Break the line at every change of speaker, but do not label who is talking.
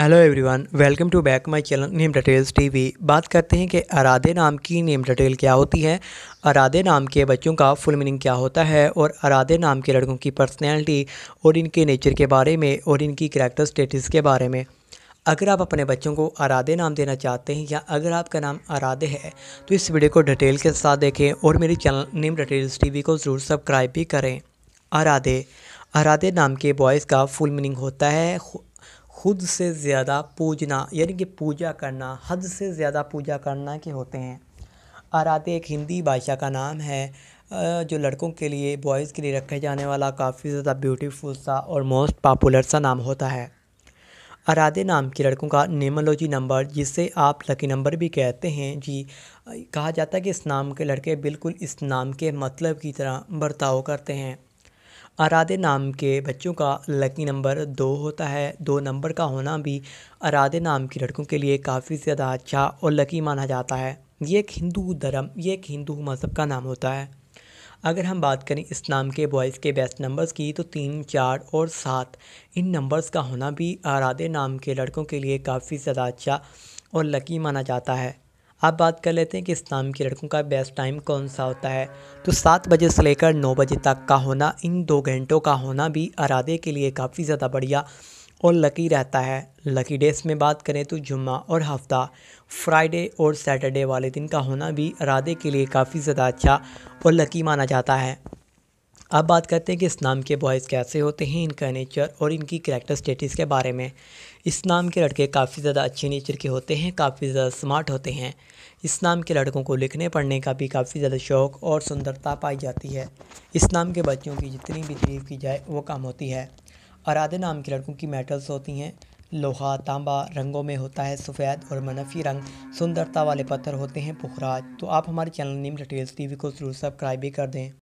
hello everyone welcome to back my channel name details TV बात करते हैं कि अराधे नाम की नेम डटेल क्या होती है अराधे नाम के बच्चों का फुल मीनिंग क्या होता है और अराधे नाम के लड़कों की पर्सनैलिटी और इनके नेचर के बारे में और इनकी करैक्टर स्टेटस के बारे में अगर आप अपने बच्चों को अराधे नाम देना चाहते हैं या अगर आपका नाम अराधे है तो इस वीडियो को डिटेल के साथ देखें और मेरे चैनल नेम डटेल्स टी को ज़रूर सब्सक्राइब भी करें अराधे अराधे नाम के बॉयज़ का फुल मीनिंग होता है खुद से ज़्यादा पूजना यानी कि पूजा करना हद से ज़्यादा पूजा करना के होते हैं आराधे एक हिंदी भाषा का नाम है जो लड़कों के लिए बॉयज़ के लिए रखे जाने वाला काफ़ी ज़्यादा ब्यूटीफुल सा और मोस्ट पॉपुलर सा नाम होता है अराधे नाम के लड़कों का नेमोलॉजी नंबर जिसे आप लकी नंबर भी कहते हैं जी कहा जाता है कि इस नाम के लड़के बिल्कुल इस नाम के मतलब की तरह बर्ताव करते हैं अराधे नाम के बच्चों का लकी नंबर दो होता है दो नंबर का होना भी अराधे नाम की लड़कों के लिए काफ़ी ज़्यादा अच्छा और लकी माना जाता है ये एक हिंदू धर्म ये एक हिंदू मज़हब का नाम होता है अगर हम बात करें इस नाम के बॉयज़ के बेस्ट नंबर्स की तो तीन चार और सात इन नंबर्स का होना भी आराधे नाम के लड़कों के लिए काफ़ी ज़्यादा अच्छा और लकी माना जाता है अब बात कर लेते हैं कि इस नाम के लड़कों का बेस्ट टाइम कौन सा होता है तो सात बजे से लेकर नौ बजे तक का होना इन दो घंटों का होना भी अरादे के लिए काफ़ी ज़्यादा बढ़िया और लकी रहता है लकी डेज में बात करें तो जुम्मा और हफ्ता फ्राइडे और सैटरडे वाले दिन का होना भी अरादे के लिए काफ़ी ज़्यादा अच्छा और लकी माना जाता है अब बात करते हैं कि इस नाम के बॉयज़ कैसे होते हैं इनका नेचर और इनकी करैक्टर स्टेटिस के बारे में इस नाम के लड़के काफ़ी ज़्यादा अच्छे नेचर के होते हैं काफ़ी ज़्यादा स्मार्ट होते हैं इस नाम के लड़कों को लिखने पढ़ने का भी काफ़ी ज़्यादा शौक़ और सुंदरता पाई जाती है इस नाम के बच्चों की जितनी भी तरीफ की जाए वो काम होती है अराधे नाम के लड़कों की मेटल्स होती हैं लोहा तांबा रंगों में होता है सफ़ेद और मनफी रंग सुंदरता वाले पत्थर होते हैं पुखराज तो आप हमारे चैनल नीम डिटेल्स टीवी को ज़रूर सब्सक्राइब भी कर दें